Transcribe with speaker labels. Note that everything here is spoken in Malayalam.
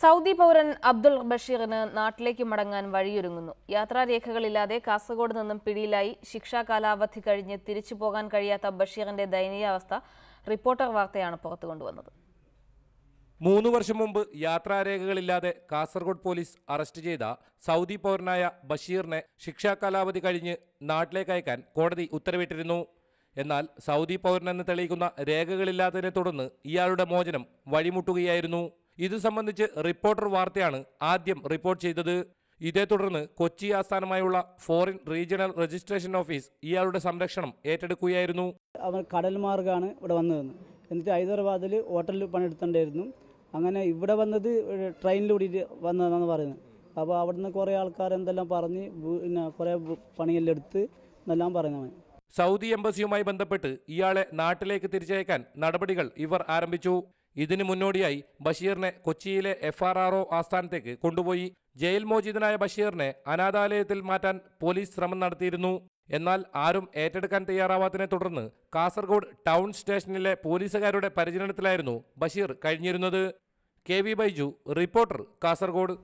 Speaker 1: സൗദി പൗരൻ അബ്ദുൾ ബഷീറിന് നാട്ടിലേക്ക് മടങ്ങാൻ വഴിയൊരുങ്ങുന്നു യാത്രാരേഖകളില്ലാതെ കാസർഗോഡ് നിന്നും പിടിയിലായി ശിക്ഷാ കാലാവധി കഴിഞ്ഞ് തിരിച്ചു പോകാൻ കഴിയാത്ത ബഷീറിന്റെ ദയനീയാവസ്ഥ റിപ്പോർട്ടർ വാർത്തയാണ് പുറത്തു കൊണ്ടുവന്നത്
Speaker 2: മൂന്ന് വർഷം മുമ്പ് യാത്രാരേഖകളില്ലാതെ കാസർഗോഡ് പോലീസ് അറസ്റ്റ് ചെയ്ത സൗദി പൗരനായ ബഷീറിനെ ശിക്ഷാ കാലാവധി കഴിഞ്ഞ് നാട്ടിലേക്ക് അയക്കാൻ കോടതി ഉത്തരവിട്ടിരുന്നു എന്നാൽ സൗദി പൗരനെന്ന് തെളിയിക്കുന്ന രേഖകളില്ലാത്തതിനെ തുടർന്ന് ഇയാളുടെ മോചനം വഴിമുട്ടുകയായിരുന്നു ഇത് സംബന്ധിച്ച് റിപ്പോർട്ടർ വാർത്തയാണ് ആദ്യം റിപ്പോർട്ട് ചെയ്തത് ഇതേ തുടർന്ന് കൊച്ചി ആസ്ഥാനമായുള്ള ഫോറിൻ റീജിയണൽ രജിസ്ട്രേഷൻ ഓഫീസ് ഇയാളുടെ സംരക്ഷണം ഏറ്റെടുക്കുകയായിരുന്നു
Speaker 3: അവർ കടൽ മാർഗമാണ് ഇവിടെ വന്നതെന്ന് എന്നിട്ട് ഹൈദരാബാദിൽ ഹോട്ടലിൽ പണിയെടുത്തിട്ടുണ്ടായിരുന്നു അങ്ങനെ ഇവിടെ വന്നത് ട്രെയിനിലൂടി വന്നതെന്നാണ് പറയുന്നത് അപ്പോൾ അവിടുന്ന് കുറേ ആൾക്കാർ എന്തെല്ലാം പറഞ്ഞ് പിന്നെ കുറേ പണിയെല്ലാം എടുത്ത് എന്നെല്ലാം പറയുന്നവൻ
Speaker 2: സൗദി എംബസിയുമായി ബന്ധപ്പെട്ട് ഇയാളെ നാട്ടിലേക്ക് തിരിച്ചയക്കാൻ നടപടികൾ ഇവർ ആരംഭിച്ചു ഇതിനു മുന്നോടിയായി ബഷീറിനെ കൊച്ചിയിലെ എഫ് ആർ ആർ ഒ ആസ്ഥാനത്തേക്ക് കൊണ്ടുപോയി ജയിൽ മോചിതനായ ബഷീറിനെ അനാഥാലയത്തിൽ മാറ്റാൻ പോലീസ് ശ്രമം നടത്തിയിരുന്നു എന്നാൽ ആരും ഏറ്റെടുക്കാൻ തയ്യാറാവാത്തതിനെ തുടർന്ന് കാസർഗോഡ് ടൗൺ സ്റ്റേഷനിലെ പോലീസുകാരുടെ പരിചരണത്തിലായിരുന്നു ബഷീർ കഴിഞ്ഞിരുന്നത് K V Baiju reporter Kasaragod